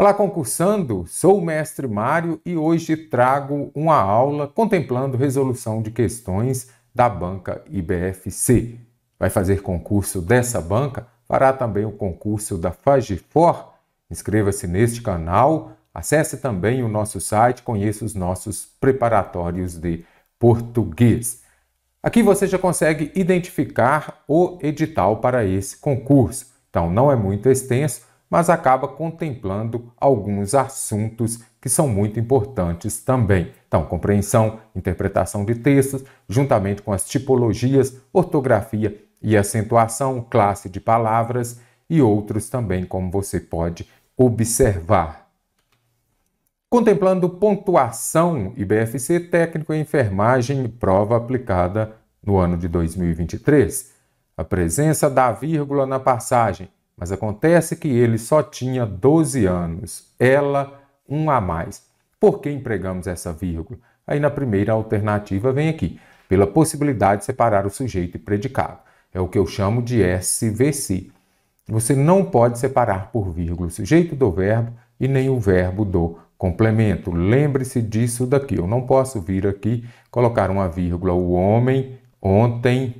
Olá, concursando! Sou o mestre Mário e hoje trago uma aula contemplando resolução de questões da banca IBFC. Vai fazer concurso dessa banca? Fará também o concurso da Fagifor? Inscreva-se neste canal, acesse também o nosso site, conheça os nossos preparatórios de português. Aqui você já consegue identificar o edital para esse concurso. Então, não é muito extenso, mas acaba contemplando alguns assuntos que são muito importantes também. Então, compreensão, interpretação de textos, juntamente com as tipologias, ortografia e acentuação, classe de palavras e outros também, como você pode observar. Contemplando pontuação IBFC técnico em enfermagem, prova aplicada no ano de 2023. A presença da vírgula na passagem mas acontece que ele só tinha 12 anos, ela um a mais. Por que empregamos essa vírgula? Aí na primeira alternativa vem aqui, pela possibilidade de separar o sujeito e predicado. É o que eu chamo de SVC. Você não pode separar por vírgula o sujeito do verbo e nem o verbo do complemento. Lembre-se disso daqui. Eu não posso vir aqui colocar uma vírgula. O homem ontem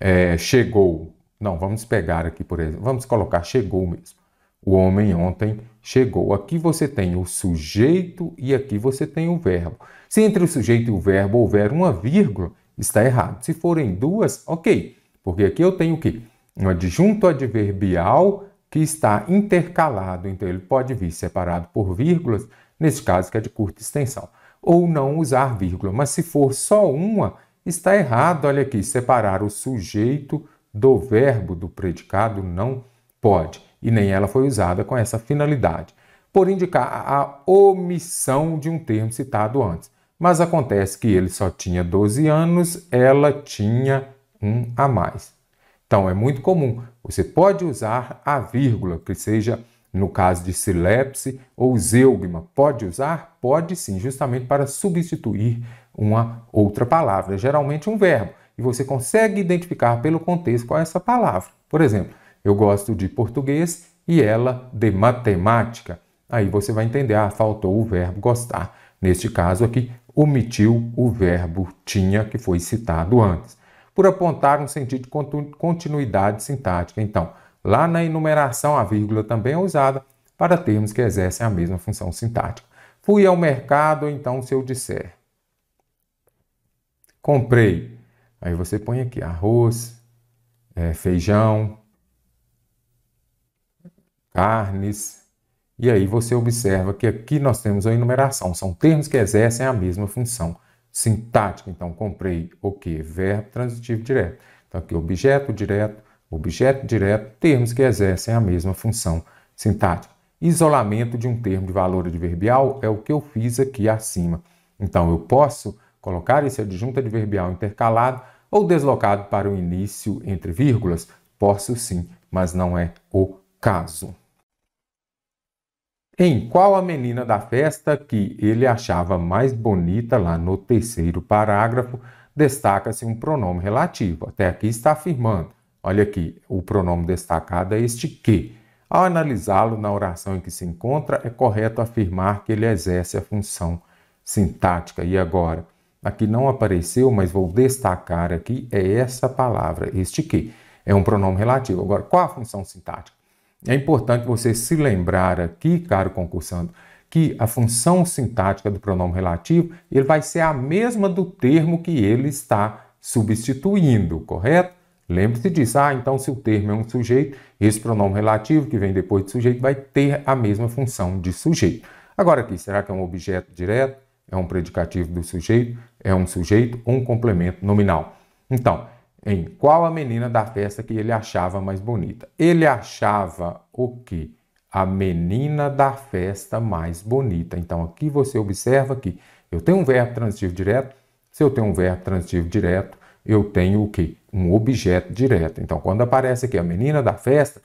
é, chegou não, vamos pegar aqui, por exemplo, vamos colocar chegou mesmo. O homem ontem chegou. Aqui você tem o sujeito e aqui você tem o verbo. Se entre o sujeito e o verbo houver uma vírgula, está errado. Se forem duas, ok, porque aqui eu tenho o quê? Um adjunto adverbial que está intercalado, então ele pode vir separado por vírgulas, nesse caso que é de curta extensão, ou não usar vírgula, mas se for só uma, está errado, olha aqui, separar o sujeito do verbo do predicado não pode, e nem ela foi usada com essa finalidade, por indicar a omissão de um termo citado antes. Mas acontece que ele só tinha 12 anos, ela tinha um a mais. Então é muito comum. Você pode usar a vírgula, que seja no caso de silepse ou zeugma. Pode usar? Pode sim, justamente para substituir uma outra palavra, geralmente um verbo e você consegue identificar pelo contexto qual é essa palavra. Por exemplo, eu gosto de português e ela de matemática. Aí você vai entender, ah, faltou o verbo gostar. Neste caso aqui, omitiu o verbo tinha, que foi citado antes, por apontar um sentido de continuidade sintática. Então, lá na enumeração, a vírgula também é usada para termos que exercem a mesma função sintática. Fui ao mercado, então, se eu disser comprei Aí você põe aqui arroz, é, feijão, carnes. E aí você observa que aqui nós temos a enumeração, são termos que exercem a mesma função sintática. Então, comprei o que? Verbo transitivo direto. Então, aqui objeto direto, objeto direto, termos que exercem a mesma função sintática. Isolamento de um termo de valor adverbial é o que eu fiz aqui acima. Então, eu posso colocar esse adjunto adverbial intercalado ou deslocado para o início entre vírgulas? Posso sim, mas não é o caso. Em qual a menina da festa que ele achava mais bonita lá no terceiro parágrafo, destaca-se um pronome relativo. Até aqui está afirmando. Olha aqui, o pronome destacado é este que. Ao analisá-lo na oração em que se encontra, é correto afirmar que ele exerce a função sintática. E agora? Aqui não apareceu, mas vou destacar aqui, é essa palavra, este que. É um pronome relativo. Agora, qual a função sintática? É importante você se lembrar aqui, caro concursando, que a função sintática do pronome relativo ele vai ser a mesma do termo que ele está substituindo, correto? Lembre-se disso. Ah, então se o termo é um sujeito, esse pronome relativo que vem depois de sujeito vai ter a mesma função de sujeito. Agora aqui, será que é um objeto direto? é um predicativo do sujeito, é um sujeito ou um complemento nominal. Então, em qual a menina da festa que ele achava mais bonita? Ele achava o que? A menina da festa mais bonita. Então, aqui você observa que eu tenho um verbo transitivo direto. Se eu tenho um verbo transitivo direto, eu tenho o que? Um objeto direto. Então, quando aparece aqui a menina da festa,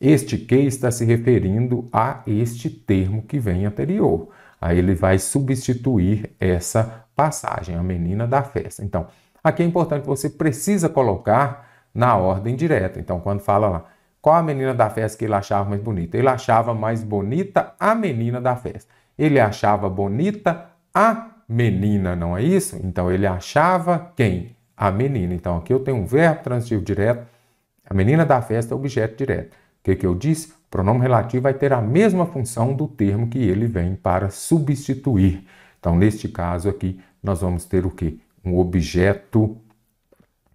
este que está se referindo a este termo que vem anterior. Aí ele vai substituir essa passagem, a menina da festa. Então, aqui é importante que você precisa colocar na ordem direta. Então, quando fala lá, qual a menina da festa que ele achava mais bonita? Ele achava mais bonita a menina da festa. Ele achava bonita a menina, não é isso? Então, ele achava quem? A menina. Então, aqui eu tenho um verbo transitivo direto. A menina da festa é objeto direto. O que, que eu disse? O pronome relativo vai ter a mesma função do termo que ele vem para substituir. Então, neste caso aqui, nós vamos ter o quê? Um objeto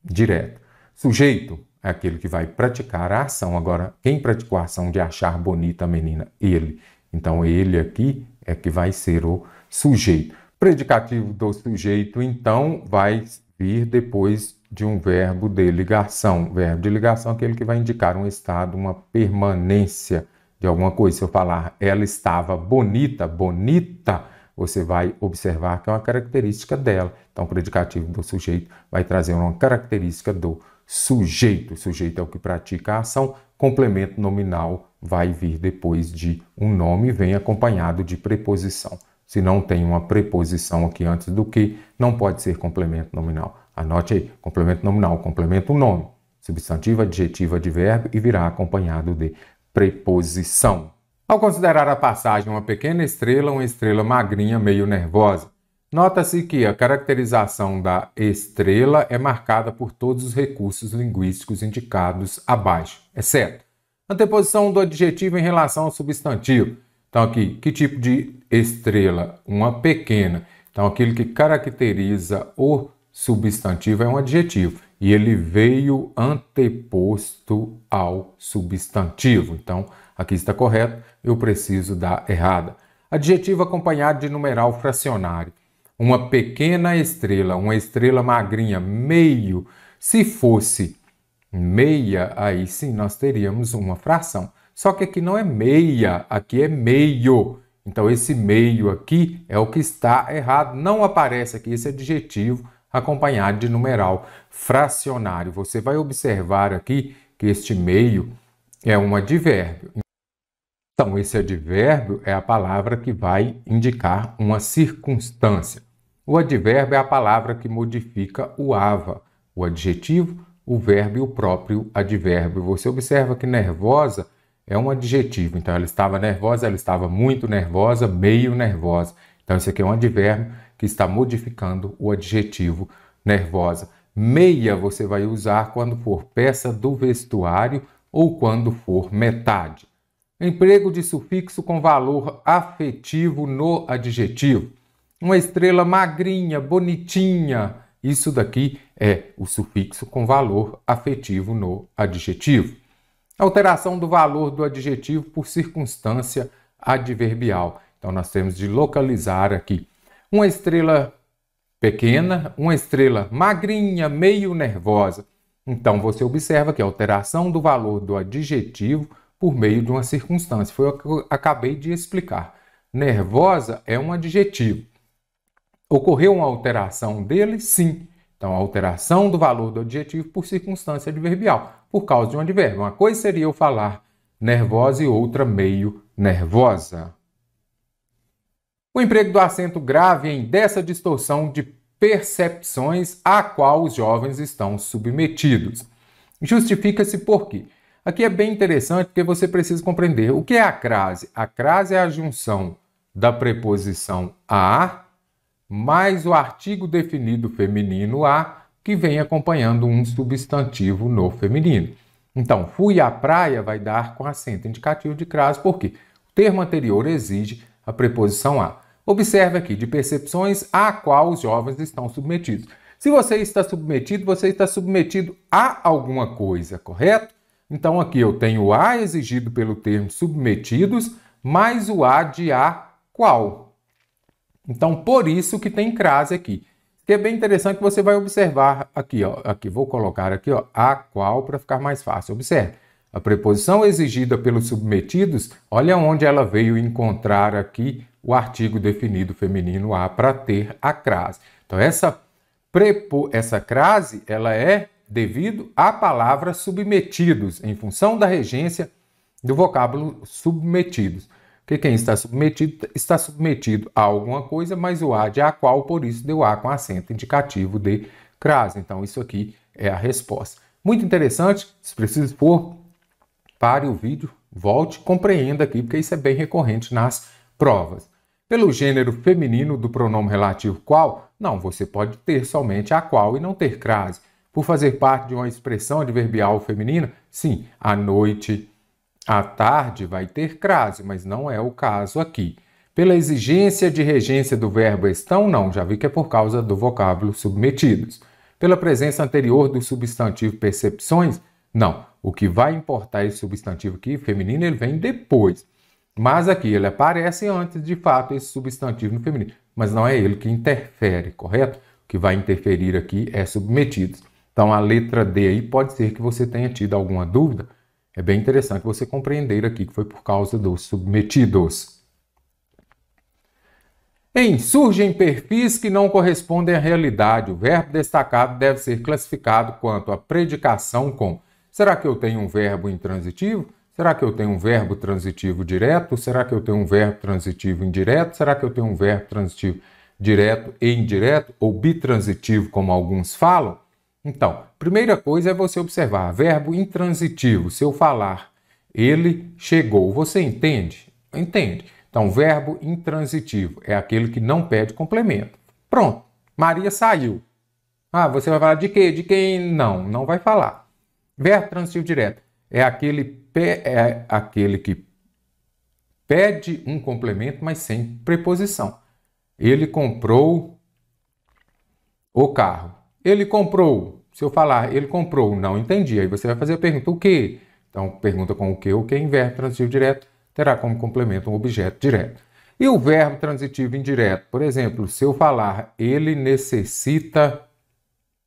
direto. Sujeito é aquele que vai praticar a ação. Agora, quem praticou a ação de achar bonita a menina? Ele. Então, ele aqui é que vai ser o sujeito. Predicativo do sujeito, então, vai vir depois de um verbo de ligação. O verbo de ligação é aquele que vai indicar um estado, uma permanência de alguma coisa. Se eu falar ela estava bonita, bonita, você vai observar que é uma característica dela. Então, o predicativo do sujeito vai trazer uma característica do sujeito. O sujeito é o que pratica a ação, complemento nominal vai vir depois de um nome e vem acompanhado de preposição. Se não tem uma preposição aqui antes do que, não pode ser complemento nominal. Anote aí, complemento nominal, complemento o nome, substantivo, adjetivo, advérbio e virá acompanhado de preposição. Ao considerar a passagem uma pequena estrela, uma estrela magrinha meio nervosa, nota-se que a caracterização da estrela é marcada por todos os recursos linguísticos indicados abaixo, exceto é anteposição do adjetivo em relação ao substantivo. Então aqui, que tipo de estrela? Uma pequena. Então aquilo que caracteriza o substantivo é um adjetivo e ele veio anteposto ao substantivo. Então, aqui está correto, eu preciso dar errada. Adjetivo acompanhado de numeral fracionário. Uma pequena estrela, uma estrela magrinha, meio. Se fosse meia, aí sim nós teríamos uma fração. Só que aqui não é meia, aqui é meio. Então, esse meio aqui é o que está errado. Não aparece aqui esse adjetivo acompanhado de numeral fracionário. Você vai observar aqui que este meio é um advérbio. Então, esse advérbio é a palavra que vai indicar uma circunstância. O advérbio é a palavra que modifica o ava, o adjetivo, o verbo e o próprio advérbio. Você observa que nervosa é um adjetivo. Então, ela estava nervosa, ela estava muito nervosa, meio nervosa. Então, isso aqui é um advérbio que está modificando o adjetivo nervosa. Meia você vai usar quando for peça do vestuário ou quando for metade. Emprego de sufixo com valor afetivo no adjetivo. Uma estrela magrinha, bonitinha. Isso daqui é o sufixo com valor afetivo no adjetivo. Alteração do valor do adjetivo por circunstância adverbial. Então, nós temos de localizar aqui uma estrela pequena, uma estrela magrinha, meio nervosa. Então você observa que a alteração do valor do adjetivo por meio de uma circunstância. Foi o que eu acabei de explicar. Nervosa é um adjetivo. Ocorreu uma alteração dele? Sim. Então, a alteração do valor do adjetivo por circunstância adverbial, por causa de um advérbio. Uma coisa seria eu falar nervosa e outra meio nervosa. O emprego do acento grave em dessa distorção de percepções a qual os jovens estão submetidos. Justifica-se por quê? Aqui é bem interessante porque você precisa compreender o que é a crase. A crase é a junção da preposição a mais o artigo definido feminino a que vem acompanhando um substantivo no feminino. Então, fui à praia vai dar com acento indicativo de crase porque o termo anterior exige a preposição a. Observe aqui, de percepções a qual os jovens estão submetidos. Se você está submetido, você está submetido a alguma coisa, correto? Então aqui eu tenho o a exigido pelo termo submetidos mais o a de a qual. Então por isso que tem crase aqui. Que é bem interessante que você vai observar aqui, ó, aqui vou colocar aqui, ó, a qual para ficar mais fácil. Observe. A preposição exigida pelos submetidos, olha onde ela veio encontrar aqui o artigo definido feminino A para ter a crase. Então, essa, prepo, essa crase ela é devido à palavra submetidos, em função da regência do vocábulo submetidos. Porque quem está submetido está submetido a alguma coisa, mas o A de a qual, por isso deu A com acento indicativo de crase. Então, isso aqui é a resposta. Muito interessante, se preciso for, pare o vídeo, volte, compreenda aqui, porque isso é bem recorrente nas provas pelo gênero feminino do pronome relativo qual, não, você pode ter somente a qual e não ter crase. Por fazer parte de uma expressão adverbial feminina, sim, a noite, à tarde vai ter crase, mas não é o caso aqui. Pela exigência de regência do verbo estão, não, já vi que é por causa do vocábulo submetidos. Pela presença anterior do substantivo percepções, não. O que vai importar esse é substantivo aqui, feminino, ele vem depois. Mas aqui ele aparece antes, de fato, esse substantivo no feminino. Mas não é ele que interfere, correto? O que vai interferir aqui é submetidos. Então a letra D aí pode ser que você tenha tido alguma dúvida. É bem interessante você compreender aqui que foi por causa dos submetidos. Em surgem perfis que não correspondem à realidade. O verbo destacado deve ser classificado quanto à predicação com. Será que eu tenho um verbo intransitivo? Será que eu tenho um verbo transitivo direto? Será que eu tenho um verbo transitivo indireto? Será que eu tenho um verbo transitivo direto e indireto? Ou bitransitivo, como alguns falam? Então, primeira coisa é você observar verbo intransitivo. Se eu falar ele chegou, você entende? Entende. Então, verbo intransitivo é aquele que não pede complemento. Pronto. Maria saiu. Ah, você vai falar de quê? De quem? Não, não vai falar. Verbo transitivo direto é aquele é aquele que pede um complemento, mas sem preposição. Ele comprou o carro. Ele comprou. Se eu falar ele comprou, não entendi. Aí você vai fazer a pergunta o que? Então, pergunta com o que, o que, verbo transitivo direto, terá como complemento um objeto direto. E o verbo transitivo indireto, por exemplo, se eu falar ele necessita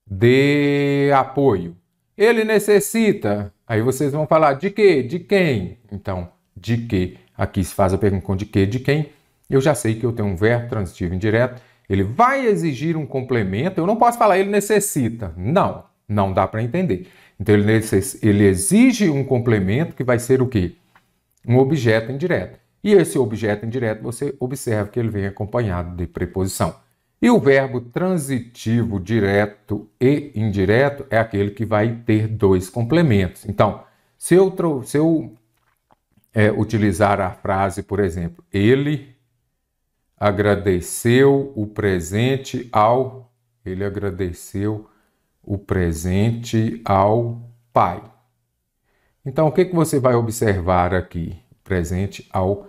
de apoio, ele necessita. Aí vocês vão falar de quê? De quem? Então, de que? Aqui se faz a pergunta com de que, de quem. Eu já sei que eu tenho um verbo transitivo indireto. Ele vai exigir um complemento. Eu não posso falar ele necessita. Não, não dá para entender. Então ele, necess... ele exige um complemento que vai ser o quê? Um objeto indireto. E esse objeto indireto você observa que ele vem acompanhado de preposição. E o verbo transitivo direto e indireto é aquele que vai ter dois complementos. Então, se eu, se eu é, utilizar a frase, por exemplo, ele agradeceu o presente ao. Ele agradeceu o presente ao pai. Então, o que, que você vai observar aqui? Presente ao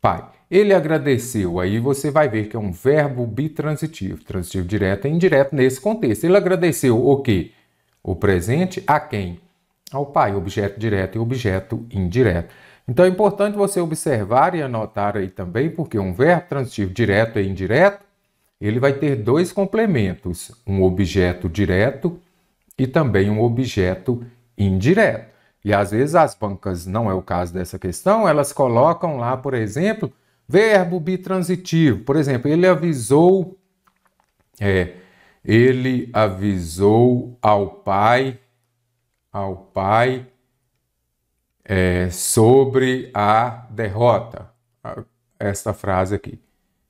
pai. Ele agradeceu, aí você vai ver que é um verbo bitransitivo, transitivo direto e indireto nesse contexto. Ele agradeceu o quê? O presente a quem? Ao pai, objeto direto e objeto indireto. Então é importante você observar e anotar aí também, porque um verbo transitivo direto e indireto, ele vai ter dois complementos, um objeto direto e também um objeto indireto. E às vezes as bancas, não é o caso dessa questão, elas colocam lá, por exemplo, Verbo bitransitivo, por exemplo, ele avisou, é, ele avisou ao pai, ao pai é, sobre a derrota. Esta frase aqui.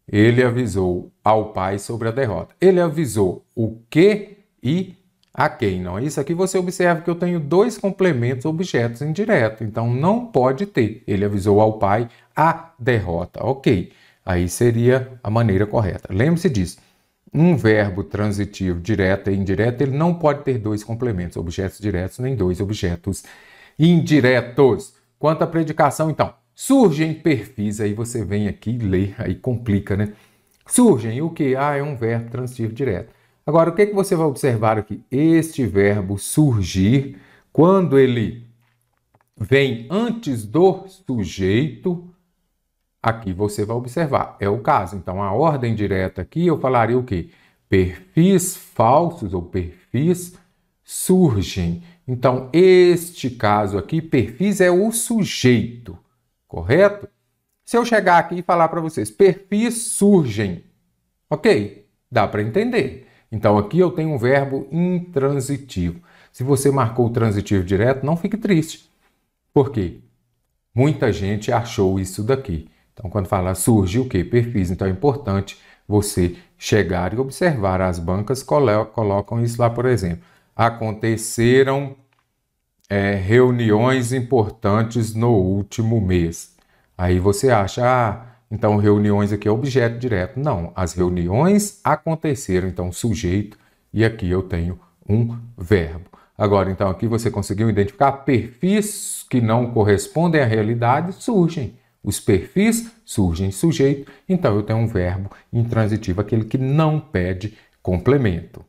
Ele avisou ao pai sobre a derrota. Ele avisou o que e a quem, não é isso? Aqui você observa que eu tenho dois complementos objetos indiretos, então não pode ter. Ele avisou ao pai a derrota, ok. Aí seria a maneira correta. Lembre-se disso. Um verbo transitivo direto e indireto, ele não pode ter dois complementos, objetos diretos nem dois objetos indiretos. Quanto à predicação, então, surgem perfis, aí você vem aqui e lê, aí complica, né? Surgem o que? Ah, é um verbo transitivo direto Agora, o que, é que você vai observar aqui? Este verbo surgir, quando ele vem antes do sujeito, aqui você vai observar. É o caso. Então, a ordem direta aqui, eu falaria o quê? Perfis falsos ou perfis surgem. Então, este caso aqui, perfis é o sujeito, correto? Se eu chegar aqui e falar para vocês, perfis surgem, ok? Dá para entender. Então aqui eu tenho um verbo intransitivo. Se você marcou o transitivo direto, não fique triste. Por quê? Muita gente achou isso daqui. Então, quando fala surge o que? Perfis. Então é importante você chegar e observar. As bancas colocam isso lá, por exemplo. Aconteceram é, reuniões importantes no último mês. Aí você acha, ah, então, reuniões aqui é objeto direto. Não, as reuniões aconteceram, então sujeito, e aqui eu tenho um verbo. Agora, então, aqui você conseguiu identificar perfis que não correspondem à realidade surgem. Os perfis surgem sujeito, então eu tenho um verbo intransitivo, aquele que não pede complemento.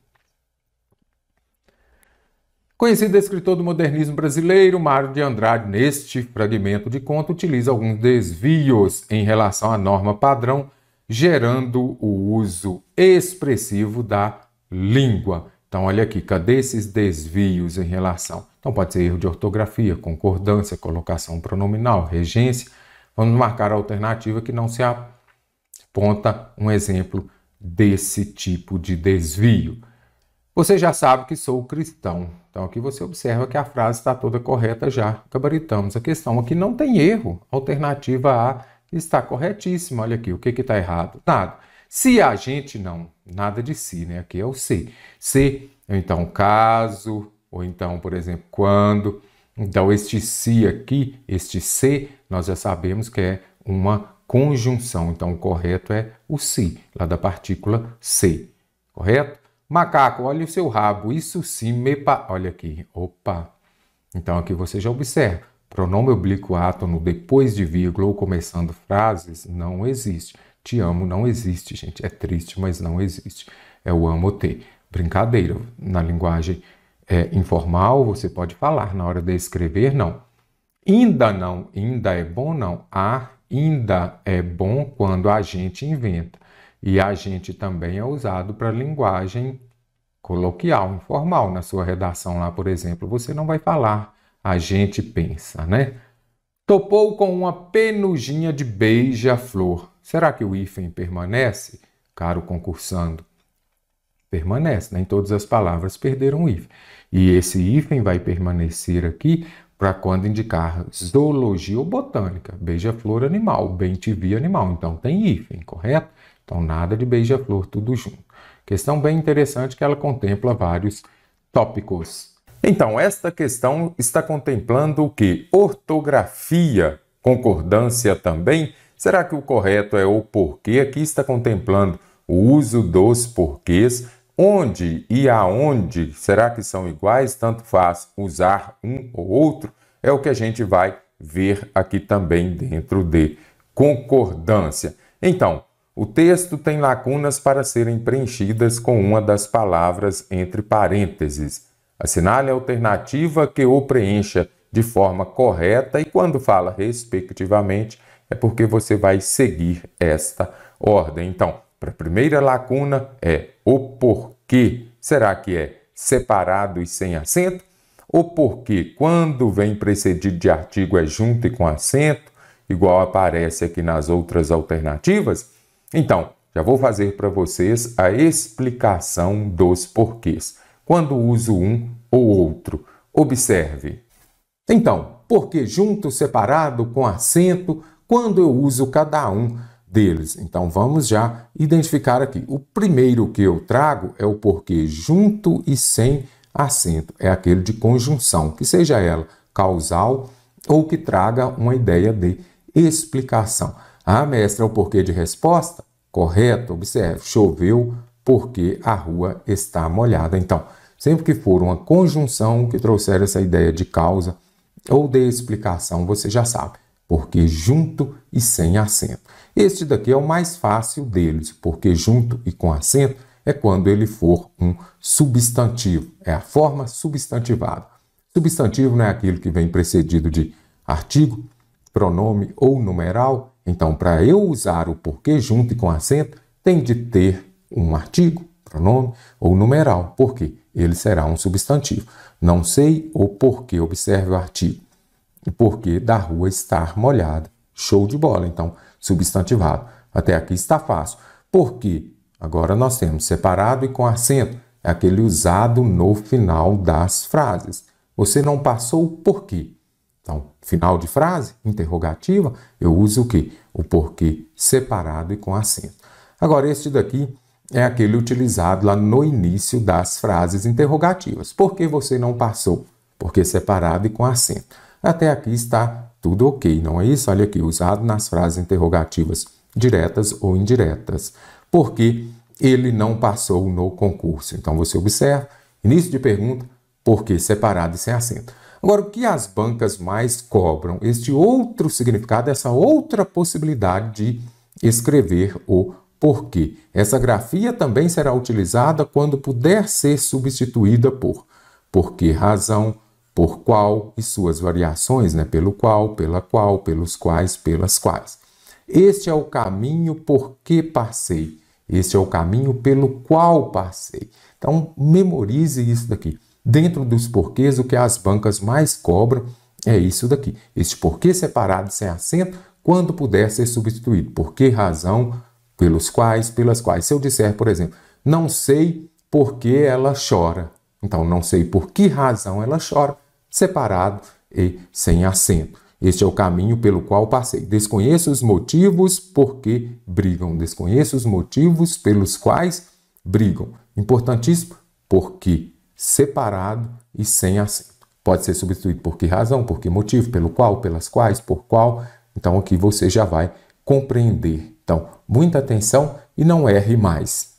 Conhecido escritor do modernismo brasileiro, Mário de Andrade, neste fragmento de conto, utiliza alguns desvios em relação à norma padrão, gerando o uso expressivo da língua. Então, olha aqui, cadê esses desvios em relação? Então, pode ser erro de ortografia, concordância, colocação pronominal, regência. Vamos marcar a alternativa que não se aponta um exemplo desse tipo de desvio. Você já sabe que sou cristão. Então aqui você observa que a frase está toda correta já. Cabaritamos a questão. Aqui é não tem erro. Alternativa A está corretíssima. Olha aqui, o que está errado? Nada. Se a gente não, nada de si, né? Aqui é o se. Se, então caso, ou então, por exemplo, quando. Então este se aqui, este se, nós já sabemos que é uma conjunção. Então o correto é o se, lá da partícula se, correto? Macaco, olha o seu rabo. Isso sim, mepa. Olha aqui. Opa. Então aqui você já observa. Pronome oblíquo átono depois de vírgula ou começando frases não existe. Te amo não existe, gente. É triste, mas não existe. É o amo te. Brincadeira. Na linguagem é, informal, você pode falar. Na hora de escrever, não. Ainda não. Ainda é bom, não. Ah, ainda é bom quando a gente inventa. E agente também é usado para linguagem coloquial, informal. Na sua redação lá, por exemplo, você não vai falar agente pensa, né? Topou com uma penujinha de beija-flor. Será que o hífen permanece, caro concursando? Permanece, nem Em todas as palavras perderam o hífen. E esse hífen vai permanecer aqui para quando indicar zoologia ou botânica, beija-flor animal, bem-te-vi animal. Então tem hífen, correto? Então, nada de beija-flor, tudo junto. Questão bem interessante que ela contempla vários tópicos. Então, esta questão está contemplando o que? Ortografia, concordância também? Será que o correto é o porquê? Aqui está contemplando o uso dos porquês. Onde e aonde? Será que são iguais? Tanto faz usar um ou outro? É o que a gente vai ver aqui também dentro de concordância. Então, o texto tem lacunas para serem preenchidas com uma das palavras entre parênteses. Assinale a alternativa que o preencha de forma correta e quando fala respectivamente é porque você vai seguir esta ordem. Então, para a primeira lacuna é o porquê. Será que é separado e sem acento? O porquê, quando vem precedido de artigo, é junto e com acento, igual aparece aqui nas outras alternativas? Então, já vou fazer para vocês a explicação dos porquês, quando uso um ou outro. Observe. Então, porque junto, separado, com acento, quando eu uso cada um deles. Então vamos já identificar aqui. O primeiro que eu trago é o porquê junto e sem acento. É aquele de conjunção, que seja ela causal ou que traga uma ideia de explicação. Ah, mestre, é o porquê de resposta? Correto, observe, choveu porque a rua está molhada. Então, sempre que for uma conjunção que trouxer essa ideia de causa ou de explicação, você já sabe, porque junto e sem acento. Este daqui é o mais fácil deles, porque junto e com acento é quando ele for um substantivo, é a forma substantivada. Substantivo não é aquilo que vem precedido de artigo, pronome ou numeral, então, para eu usar o porquê junto e com acento, tem de ter um artigo, pronome ou numeral, porque ele será um substantivo. Não sei o porquê, observe o artigo. O porquê da rua estar molhada. Show de bola, então, substantivado. Até aqui está fácil. Porque agora nós temos separado e com acento, é aquele usado no final das frases. Você não passou o porquê. Então, final de frase, interrogativa, eu uso o quê? o porquê separado e com acento. Agora, este daqui é aquele utilizado lá no início das frases interrogativas. Por que você não passou? Porque separado e com acento. Até aqui está tudo ok, não é isso? Olha aqui, usado nas frases interrogativas diretas ou indiretas. Porque ele não passou no concurso. Então você observa, início de pergunta, porque separado e sem acento. Agora, o que as bancas mais cobram? Este outro significado, essa outra possibilidade de escrever o porquê. Essa grafia também será utilizada quando puder ser substituída por por que razão, por qual e suas variações, né? pelo qual, pela qual, pelos quais, pelas quais. Este é o caminho por que passei. Este é o caminho pelo qual passei. Então, memorize isso daqui. Dentro dos porquês, o que as bancas mais cobram é isso daqui. Este porquê separado sem acento, quando puder ser substituído. Por que razão, pelos quais, pelas quais. Se eu disser, por exemplo, não sei por que ela chora. Então, não sei por que razão ela chora, separado e sem acento. Este é o caminho pelo qual passei. Desconheço os motivos por que brigam. Desconheço os motivos pelos quais brigam. Importantíssimo, por quê? separado e sem acento. Pode ser substituído por que razão, por que motivo, pelo qual, pelas quais, por qual. Então aqui você já vai compreender. Então, muita atenção e não erre mais.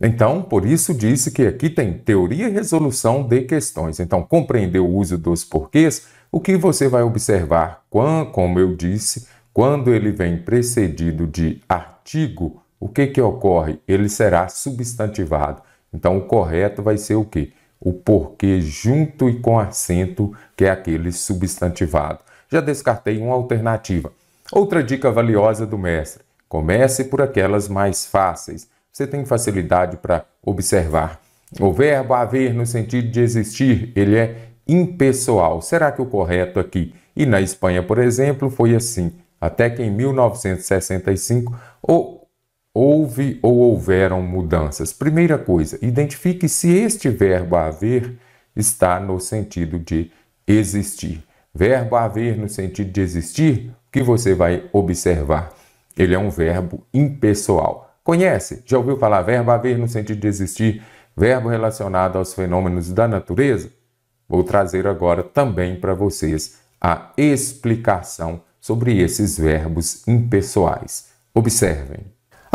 Então, por isso disse que aqui tem teoria e resolução de questões. Então, compreender o uso dos porquês, o que você vai observar, como eu disse, quando ele vem precedido de artigo, o que, que ocorre? Ele será substantivado. Então, o correto vai ser o quê? o porquê junto e com acento, que é aquele substantivado. Já descartei uma alternativa. Outra dica valiosa do mestre: comece por aquelas mais fáceis. Você tem facilidade para observar. O verbo haver, no sentido de existir, ele é impessoal. Será que o correto aqui? E na Espanha, por exemplo, foi assim. Até que em 1965, o houve ou houveram mudanças. Primeira coisa, identifique se este verbo haver está no sentido de existir. Verbo haver no sentido de existir, o que você vai observar? Ele é um verbo impessoal. Conhece? Já ouviu falar verbo haver no sentido de existir? Verbo relacionado aos fenômenos da natureza? Vou trazer agora também para vocês a explicação sobre esses verbos impessoais. Observem.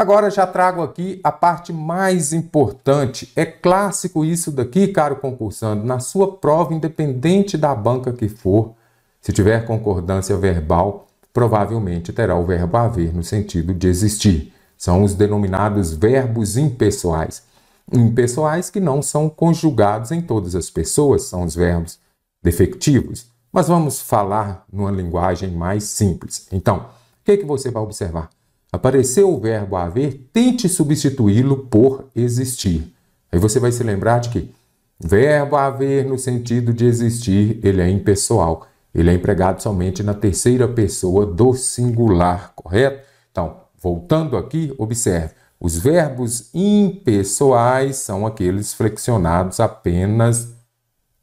Agora já trago aqui a parte mais importante. É clássico isso daqui, caro concursando. Na sua prova, independente da banca que for, se tiver concordância verbal, provavelmente terá o verbo haver no sentido de existir. São os denominados verbos impessoais. Impessoais que não são conjugados em todas as pessoas, são os verbos defectivos. Mas vamos falar numa linguagem mais simples. Então, o que, que você vai observar? Apareceu o verbo haver, tente substituí-lo por existir. Aí você vai se lembrar de que verbo haver no sentido de existir, ele é impessoal. Ele é empregado somente na terceira pessoa do singular, correto? Então, voltando aqui, observe. Os verbos impessoais são aqueles flexionados apenas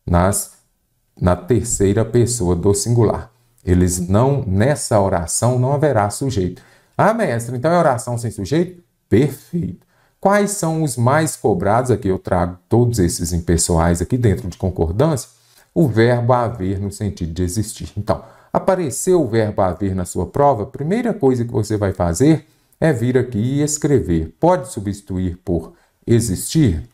nas, na terceira pessoa do singular. Eles não, nessa oração, não haverá sujeito. Ah, mestre, então é oração sem sujeito? Perfeito. Quais são os mais cobrados? Aqui eu trago todos esses impessoais aqui dentro de concordância. O verbo haver no sentido de existir. Então, apareceu o verbo haver na sua prova, a primeira coisa que você vai fazer é vir aqui e escrever. Pode substituir por existir?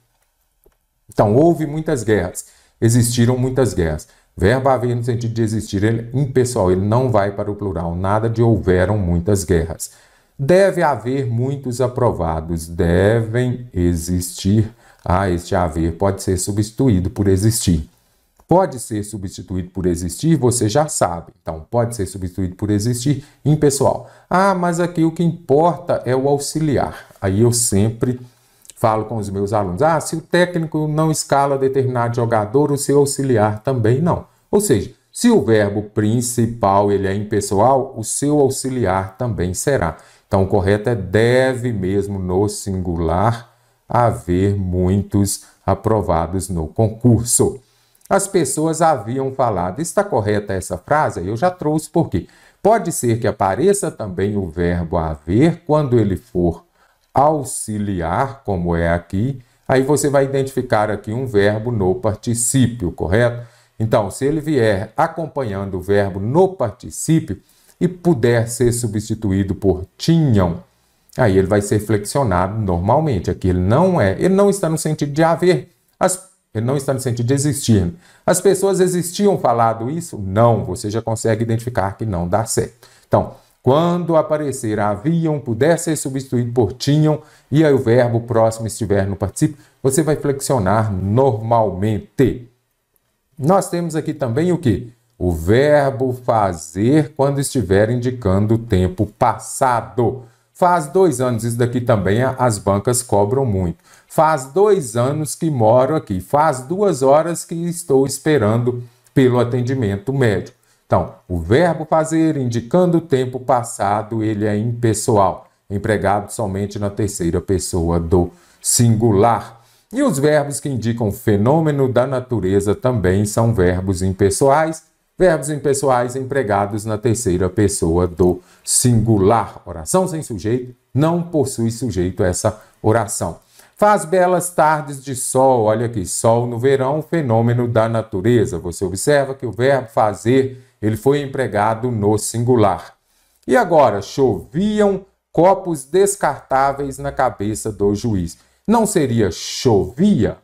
Então, houve muitas guerras, existiram muitas guerras. Verbo haver no sentido de existir, ele impessoal, ele não vai para o plural, nada de houveram muitas guerras. Deve haver muitos aprovados, devem existir. Ah, este haver pode ser substituído por existir. Pode ser substituído por existir, você já sabe. Então, pode ser substituído por existir impessoal. Ah, mas aqui o que importa é o auxiliar. Aí eu sempre falo com os meus alunos, ah, se o técnico não escala determinado jogador, o seu auxiliar também não. Ou seja, se o verbo principal ele é impessoal, o seu auxiliar também será. Então, o correto é deve mesmo no singular haver muitos aprovados no concurso. As pessoas haviam falado, está correta essa frase? Eu já trouxe por quê? Pode ser que apareça também o verbo haver quando ele for auxiliar, como é aqui, aí você vai identificar aqui um verbo no particípio, correto? Então, se ele vier acompanhando o verbo no particípio e puder ser substituído por tinham, aí ele vai ser flexionado normalmente. Aqui ele não é, ele não está no sentido de haver, as, ele não está no sentido de existir. As pessoas existiam falado isso? Não, você já consegue identificar que não dá certo. Então, quando aparecer haviam, puder ser substituído por tinham, e aí o verbo próximo estiver no participe, você vai flexionar normalmente. Nós temos aqui também o que? O verbo fazer quando estiver indicando o tempo passado. Faz dois anos, isso daqui também as bancas cobram muito. Faz dois anos que moro aqui, faz duas horas que estou esperando pelo atendimento médico. Então, o verbo fazer, indicando o tempo passado, ele é impessoal, empregado somente na terceira pessoa do singular. E os verbos que indicam fenômeno da natureza também são verbos impessoais, verbos impessoais empregados na terceira pessoa do singular. Oração sem sujeito não possui sujeito essa oração. Faz belas tardes de sol, olha aqui, sol no verão, fenômeno da natureza. Você observa que o verbo fazer ele foi empregado no singular. E agora, choviam copos descartáveis na cabeça do juiz. Não seria chovia?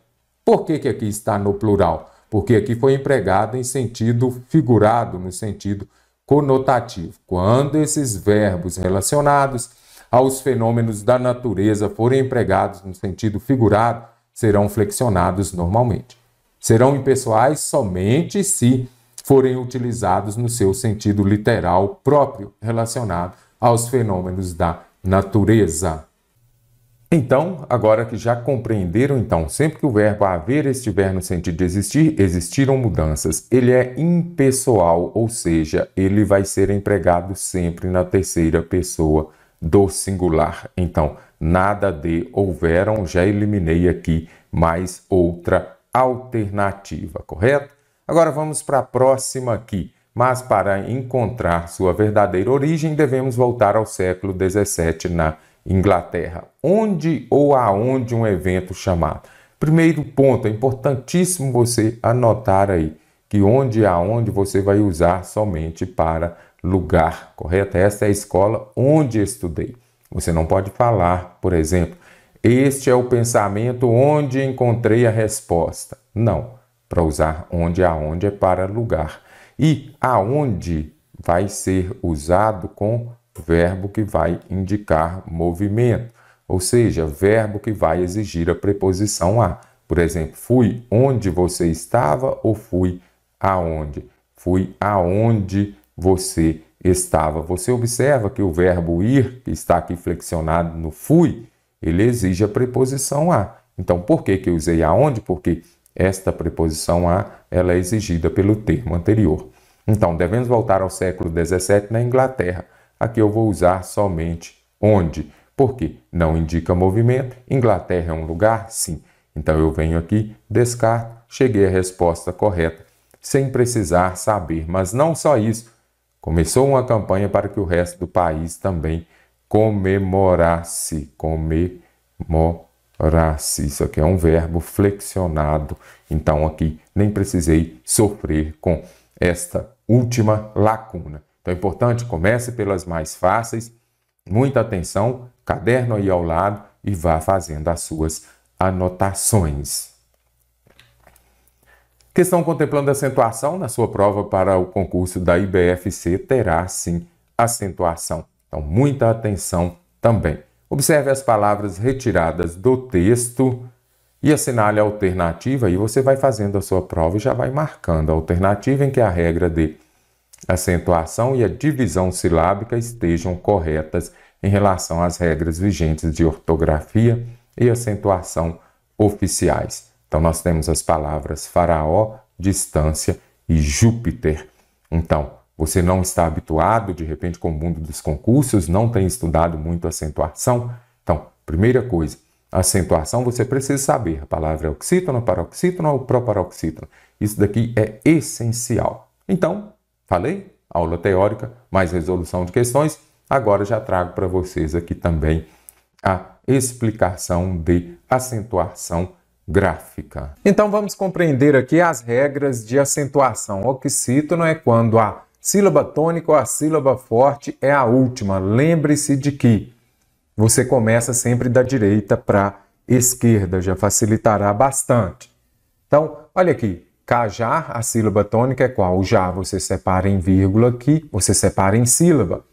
Por que, que aqui está no plural? Porque aqui foi empregado em sentido figurado, no sentido conotativo. Quando esses verbos relacionados aos fenômenos da natureza forem empregados no sentido figurado, serão flexionados normalmente. Serão impessoais somente se forem utilizados no seu sentido literal próprio, relacionado aos fenômenos da natureza. Então, agora que já compreenderam, então, sempre que o verbo haver estiver no sentido de existir, existiram mudanças. Ele é impessoal, ou seja, ele vai ser empregado sempre na terceira pessoa do singular. Então, nada de houveram, já eliminei aqui mais outra alternativa, correto? Agora vamos para a próxima aqui. Mas para encontrar sua verdadeira origem, devemos voltar ao século XVII na Inglaterra. Onde ou aonde um evento chamado? Primeiro ponto, é importantíssimo você anotar aí que onde e aonde você vai usar somente para lugar, correto? Esta é a escola onde estudei. Você não pode falar, por exemplo, este é o pensamento onde encontrei a resposta. Não para usar onde aonde é para lugar. E aonde vai ser usado com verbo que vai indicar movimento, ou seja, verbo que vai exigir a preposição a. Por exemplo, fui onde você estava ou fui aonde? Fui aonde você estava. Você observa que o verbo ir, que está aqui flexionado no fui, ele exige a preposição a. Então, por que, que eu usei aonde? Porque esta preposição a, ela é exigida pelo termo anterior. Então, devemos voltar ao século XVII na Inglaterra. Aqui eu vou usar somente onde, porque não indica movimento. Inglaterra é um lugar? Sim. Então, eu venho aqui, descarto, cheguei à resposta correta, sem precisar saber. Mas não só isso. Começou uma campanha para que o resto do país também comemorasse. Comemorasse Ras, isso aqui é um verbo flexionado, então aqui nem precisei sofrer com esta última lacuna. Então é importante, comece pelas mais fáceis, muita atenção, caderno aí ao lado e vá fazendo as suas anotações. Questão contemplando acentuação na sua prova para o concurso da IBFC terá sim acentuação. Então muita atenção também. Observe as palavras retiradas do texto e assinale a alternativa e você vai fazendo a sua prova e já vai marcando a alternativa em que a regra de acentuação e a divisão silábica estejam corretas em relação às regras vigentes de ortografia e acentuação oficiais. Então nós temos as palavras faraó, distância e Júpiter. Então, você não está habituado, de repente, com o mundo dos concursos, não tem estudado muito acentuação. Então, primeira coisa, acentuação você precisa saber. A palavra é oxítona, paroxítona ou proparoxítona. Isso daqui é essencial. Então, falei? Aula teórica, mais resolução de questões. Agora já trago para vocês aqui também a explicação de acentuação gráfica. Então vamos compreender aqui as regras de acentuação. Oxítono é quando a sílaba tônica ou a sílaba forte é a última. Lembre-se de que você começa sempre da direita para esquerda, já facilitará bastante. Então, olha aqui, cajar, a sílaba tônica é qual? O já você separa em vírgula aqui, você separa em sílaba.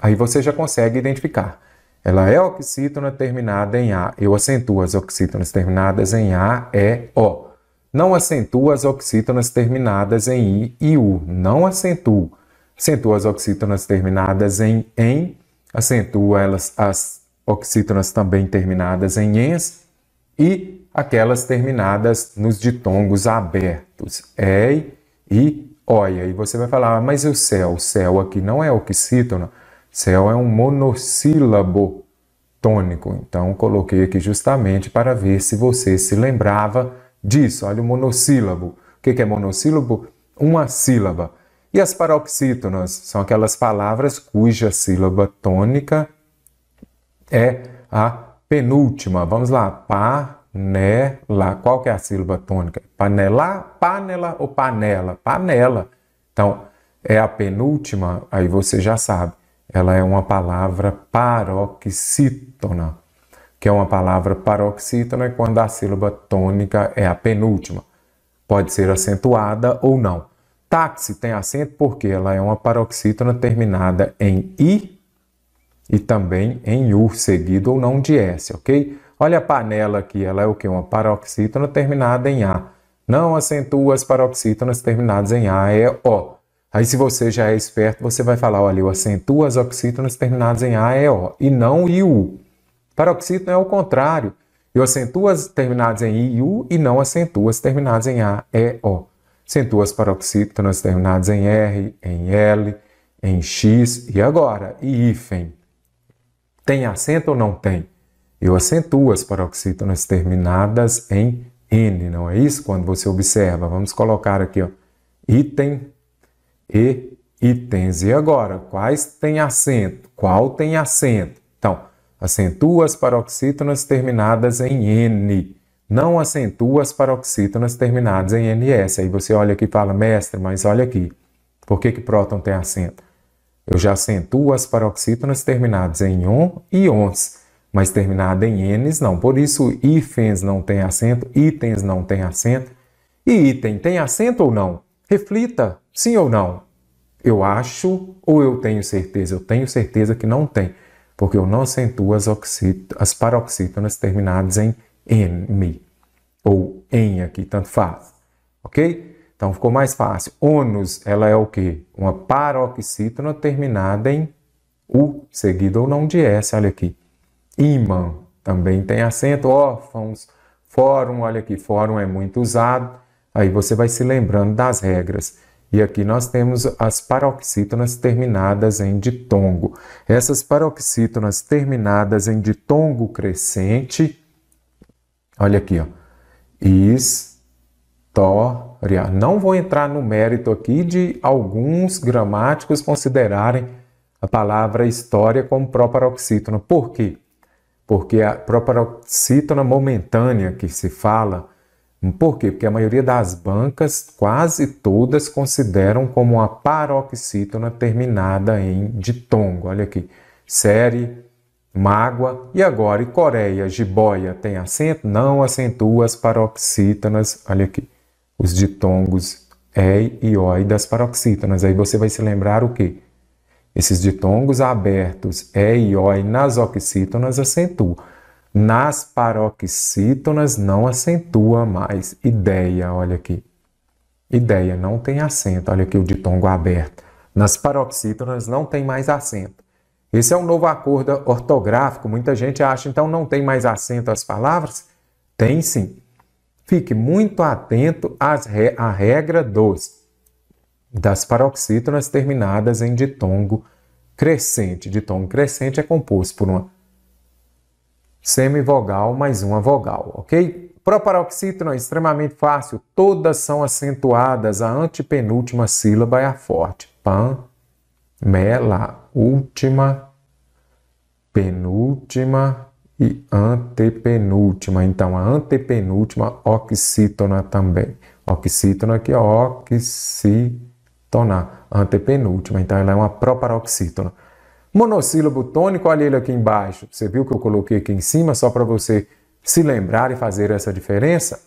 Aí você já consegue identificar. Ela é oxítona terminada em A. Eu acentuo as oxítonas terminadas em A, E, O. Não acentua as oxítonas terminadas em i e u. Não acentua. Acentua as oxítonas terminadas em em. Acentua elas, as oxítonas também terminadas em ens. E aquelas terminadas nos ditongos abertos. Ei e oia. E você vai falar, ah, mas e o céu? O céu aqui não é oxítona. Céu é um monossílabo tônico. Então, coloquei aqui justamente para ver se você se lembrava disso. Olha o monossílabo. O que é monossílabo? Uma sílaba. E as paroxítonas são aquelas palavras cuja sílaba tônica é a penúltima. Vamos lá. Panela. Né, Qual que é a sílaba tônica? Panela, panela ou panela? Panela. Então, é a penúltima, aí você já sabe. Ela é uma palavra paroxítona que é uma palavra paroxítona quando a sílaba tônica é a penúltima. Pode ser acentuada ou não. Táxi tem acento porque ela é uma paroxítona terminada em i e também em u seguido ou não de s, ok? Olha a panela aqui, ela é o que? Uma paroxítona terminada em a. Não acentua as paroxítonas terminadas em a, é o. Aí se você já é esperto, você vai falar, olha, eu acentuo as oxítonas terminadas em a, e é o e não i u. Paroxítono é o contrário. Eu acentuo as terminadas em I e U e não acentuo as terminadas em A, E, O. Acentuo as paroxítonas terminadas em R, em L, em X e agora, e hífen. Tem acento ou não tem? Eu acentuo as paroxítonas terminadas em N, não é isso? Quando você observa, vamos colocar aqui, ó, item e itens. E agora, quais têm acento? Qual tem acento? Então, Acentua as paroxítonas terminadas em N. Não acentua as paroxítonas terminadas em NS. Aí você olha aqui e fala, mestre, mas olha aqui. Por que, que próton tem acento? Eu já acentuo as paroxítonas terminadas em ON e ONS, mas terminada em Ns não. Por isso, IFENS não tem acento, itens não tem acento. E item tem acento ou não? Reflita, sim ou não. Eu acho ou eu tenho certeza? Eu tenho certeza que não tem porque eu não acentuo as, as paroxítonas terminadas em M ou em aqui, tanto faz, ok? Então ficou mais fácil. Ônus, ela é o quê? Uma paroxítona terminada em U, seguida ou não de S, olha aqui. Imã, também tem acento, órfãos, fórum, olha aqui, fórum é muito usado. Aí você vai se lembrando das regras. E aqui nós temos as paroxítonas terminadas em ditongo. Essas paroxítonas terminadas em ditongo crescente, olha aqui, ó, história. Não vou entrar no mérito aqui de alguns gramáticos considerarem a palavra história como proparoxítona. Por quê? Porque a proparoxítona momentânea que se fala Hum, por quê? Porque a maioria das bancas, quase todas, consideram como a paroxítona terminada em ditongo. Olha aqui, série, mágoa. E agora, e Coreia, jiboia, tem acento? Não acentua as paroxítonas. Olha aqui, os ditongos EI e OI das paroxítonas. Aí você vai se lembrar o quê? Esses ditongos abertos, EI e OI nas oxítonas acentuam. Nas paroxítonas não acentua mais ideia, olha aqui. Ideia não tem acento, olha aqui o ditongo aberto. Nas paroxítonas não tem mais acento. Esse é um novo acordo ortográfico, muita gente acha, então não tem mais acento as palavras? Tem sim. Fique muito atento às re... à regra dos das paroxítonas terminadas em ditongo crescente. Ditongo crescente é composto por uma semivogal mais uma vogal, ok? Proparoxítona, é extremamente fácil, todas são acentuadas, a antepenúltima sílaba é a forte. Pan, mela, última, penúltima e antepenúltima. Então, a antepenúltima oxítona também. Oxítona aqui, oxítona, antepenúltima. Então, ela é uma proparoxítona. Monossílabo tônico, olha ele aqui embaixo. Você viu que eu coloquei aqui em cima só para você se lembrar e fazer essa diferença?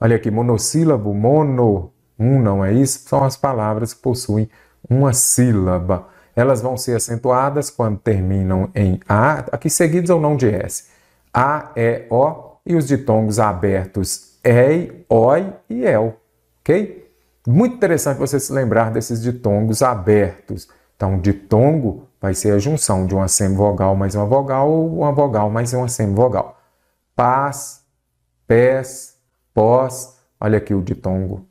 Olha aqui, monossílabo, mono, um não é isso? São as palavras que possuem uma sílaba. Elas vão ser acentuadas quando terminam em A, aqui seguidos ou não de S. A, E, O e os ditongos abertos EI, OI e EL, ok? Muito interessante você se lembrar desses ditongos abertos. Então, ditongo vai ser a junção de uma semivogal mais uma vogal ou uma vogal mais uma semivogal. Paz, pés, pós. Olha aqui o ditongo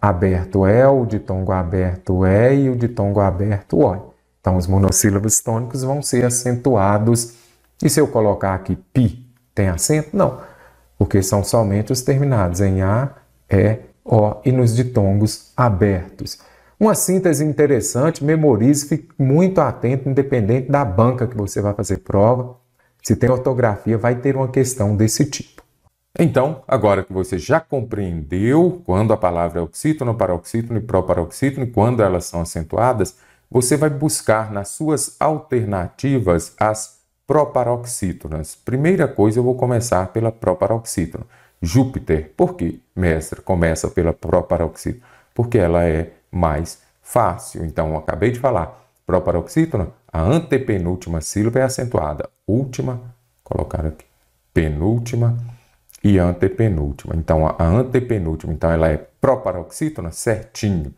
aberto é, o ditongo aberto é e o ditongo aberto ó. Então os monossílabos tônicos vão ser acentuados. E se eu colocar aqui pi, tem acento? Não, porque são somente os terminados em a, e, o e nos ditongos abertos. Uma síntese interessante, memorize, fique muito atento, independente da banca que você vai fazer prova. Se tem ortografia, vai ter uma questão desse tipo. Então, agora que você já compreendeu quando a palavra é oxítono, paroxítono e proparoxítono, quando elas são acentuadas, você vai buscar nas suas alternativas as proparoxítonas. Primeira coisa, eu vou começar pela proparoxítona. Júpiter, por que, mestre, começa pela proparoxítona? Porque ela é mais fácil. Então, eu acabei de falar, proparoxítona, a antepenúltima sílaba é acentuada, última, colocar aqui, penúltima e antepenúltima. Então, a, antepenúltima, então ela é proparoxítona certinho.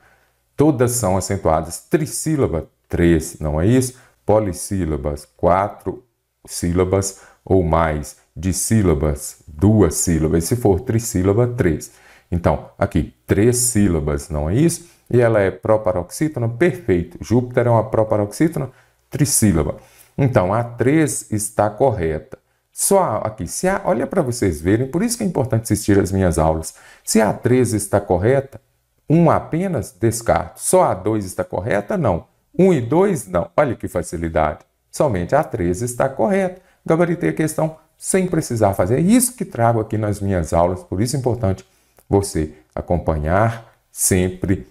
Todas são acentuadas, trissílaba, três, não é isso? Polissílabas, quatro sílabas ou mais, dissílabas, duas sílabas, se for trissílaba, três. Então, aqui, três sílabas, não é isso? e ela é proparoxítona, perfeito. Júpiter é uma proparoxítona trissílaba. Então, a 3 está correta. Só aqui, se a, olha para vocês verem, por isso que é importante assistir as minhas aulas. Se a 3 está correta, 1 um apenas, descarto. Só a 2 está correta? Não. 1 um e 2, não. Olha que facilidade. Somente a 3 está correta. Gabaritei a questão sem precisar fazer. É isso que trago aqui nas minhas aulas, por isso é importante você acompanhar sempre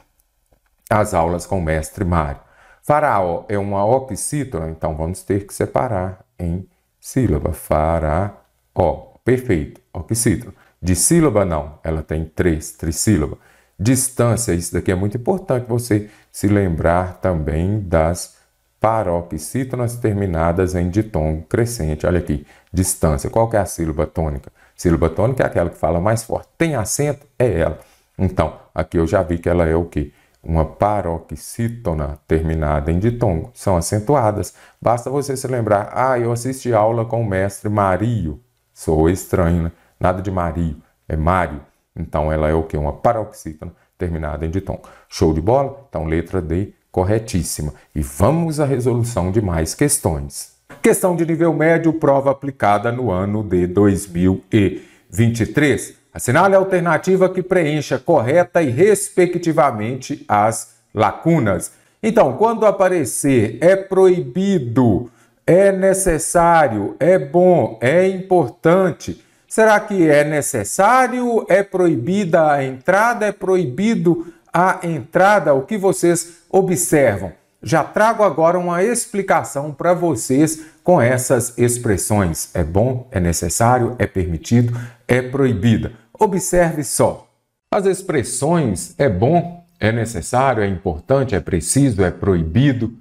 as aulas com o mestre Mário. Faraó é uma opsítona, então vamos ter que separar em sílaba. Faraó. Perfeito. Opsítona. De sílaba, não. Ela tem três, trissílaba. Distância, isso daqui é muito importante você se lembrar também das paropsítonas terminadas em ditongo crescente. Olha aqui, distância. Qual que é a sílaba tônica? Sílaba tônica é aquela que fala mais forte. Tem acento? É ela. Então, aqui eu já vi que ela é o quê? uma paroxítona terminada em ditongo, são acentuadas. Basta você se lembrar, ah, eu assisti aula com o mestre Mario. Sou estranho, né? nada de Mario, é Mário. Então ela é o que? Uma paroxítona terminada em ditongo. Show de bola? Então letra D corretíssima. E vamos à resolução de mais questões. Questão de nível médio, prova aplicada no ano de 2023. Assinale a alternativa que preencha correta e respectivamente as lacunas. Então, quando aparecer é proibido, é necessário, é bom, é importante. Será que é necessário? É proibida a entrada? É proibido a entrada? O que vocês observam? Já trago agora uma explicação para vocês com essas expressões. É bom, é necessário, é permitido, é proibida. Observe só. As expressões é bom, é necessário, é importante, é preciso, é proibido,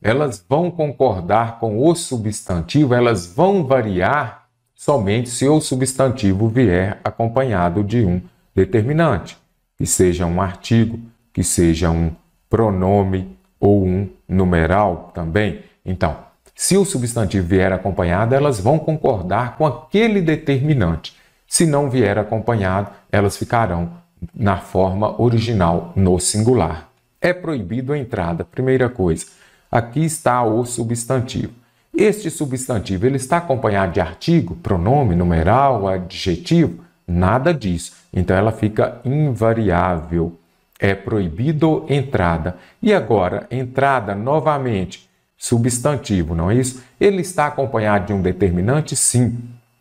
elas vão concordar com o substantivo, elas vão variar somente se o substantivo vier acompanhado de um determinante, que seja um artigo, que seja um pronome ou um numeral também. Então, se o substantivo vier acompanhado, elas vão concordar com aquele determinante. Se não vier acompanhado, elas ficarão na forma original, no singular. É proibido a entrada, primeira coisa. Aqui está o substantivo. Este substantivo, ele está acompanhado de artigo, pronome, numeral, adjetivo? Nada disso. Então ela fica invariável. É proibido entrada. E agora, entrada novamente, substantivo, não é isso? Ele está acompanhado de um determinante? Sim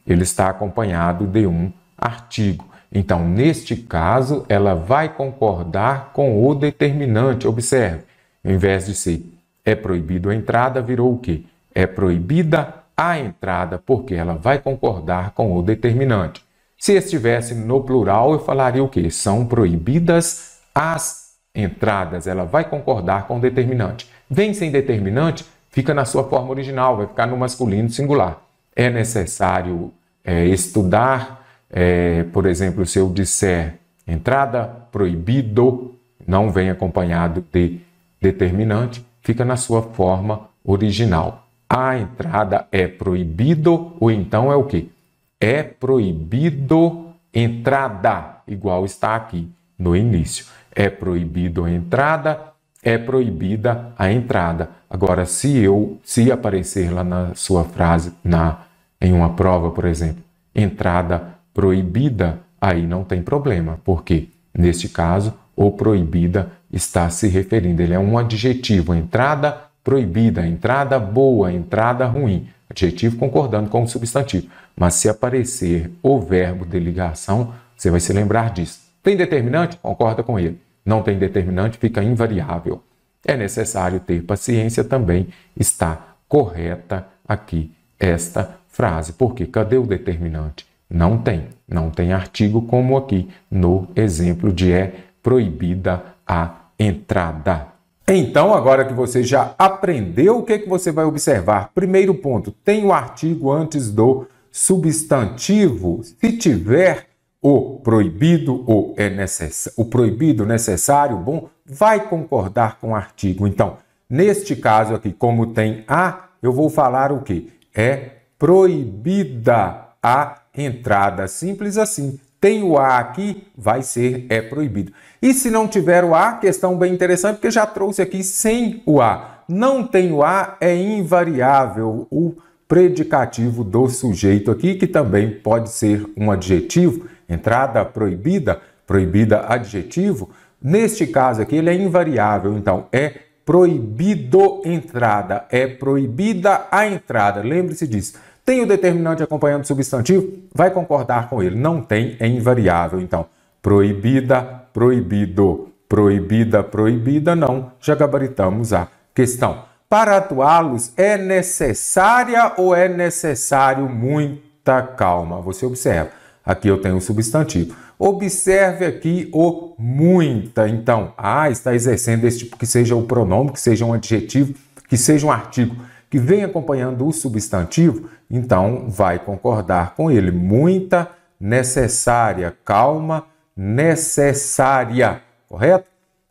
ele está acompanhado de um artigo. Então, neste caso, ela vai concordar com o determinante. Observe, em vez de ser é proibido a entrada, virou o quê? É proibida a entrada, porque ela vai concordar com o determinante. Se estivesse no plural, eu falaria o quê? São proibidas as entradas. Ela vai concordar com o determinante. Vem sem determinante, fica na sua forma original, vai ficar no masculino singular. É necessário é, estudar, é, por exemplo, se eu disser entrada, proibido, não vem acompanhado de determinante, fica na sua forma original. A entrada é proibido, ou então é o que? É proibido entrada, igual está aqui no início. É proibido a entrada, é proibida a entrada. Agora, se eu, se aparecer lá na sua frase, na em uma prova, por exemplo, entrada proibida, aí não tem problema, porque neste caso, o proibida está se referindo, ele é um adjetivo, entrada proibida, entrada boa, entrada ruim, adjetivo concordando com o substantivo. Mas se aparecer o verbo de ligação, você vai se lembrar disso. Tem determinante? Concorda com ele. Não tem determinante, fica invariável. É necessário ter paciência também, está correta aqui esta frase. Porque cadê o determinante? Não tem. Não tem artigo como aqui no exemplo de é proibida a entrada. Então, agora que você já aprendeu, o que, é que você vai observar? Primeiro ponto, tem o artigo antes do substantivo. Se tiver o proibido ou é necessário, o proibido necessário, bom, vai concordar com o artigo. Então, neste caso aqui, como tem a, eu vou falar o que? É proibida a entrada. Simples assim. Tem o A aqui, vai ser é proibido. E se não tiver o A, questão bem interessante, porque já trouxe aqui sem o A. Não tem o A, é invariável o predicativo do sujeito aqui, que também pode ser um adjetivo. Entrada proibida, proibida adjetivo. Neste caso aqui, ele é invariável, então é proibido entrada, é proibida a entrada. Lembre-se disso. Tem o determinante acompanhando o substantivo? Vai concordar com ele. Não tem, é invariável. Então, proibida, proibido, proibida, proibida, não. Já gabaritamos a questão. Para atuá-los, é necessária ou é necessário muita calma? Você observa. Aqui eu tenho o substantivo. Observe aqui o muita. Então, ah, está exercendo esse tipo, que seja o pronome, que seja um adjetivo, que seja um artigo que vem acompanhando o substantivo, então vai concordar com ele. Muita necessária calma, necessária, correto?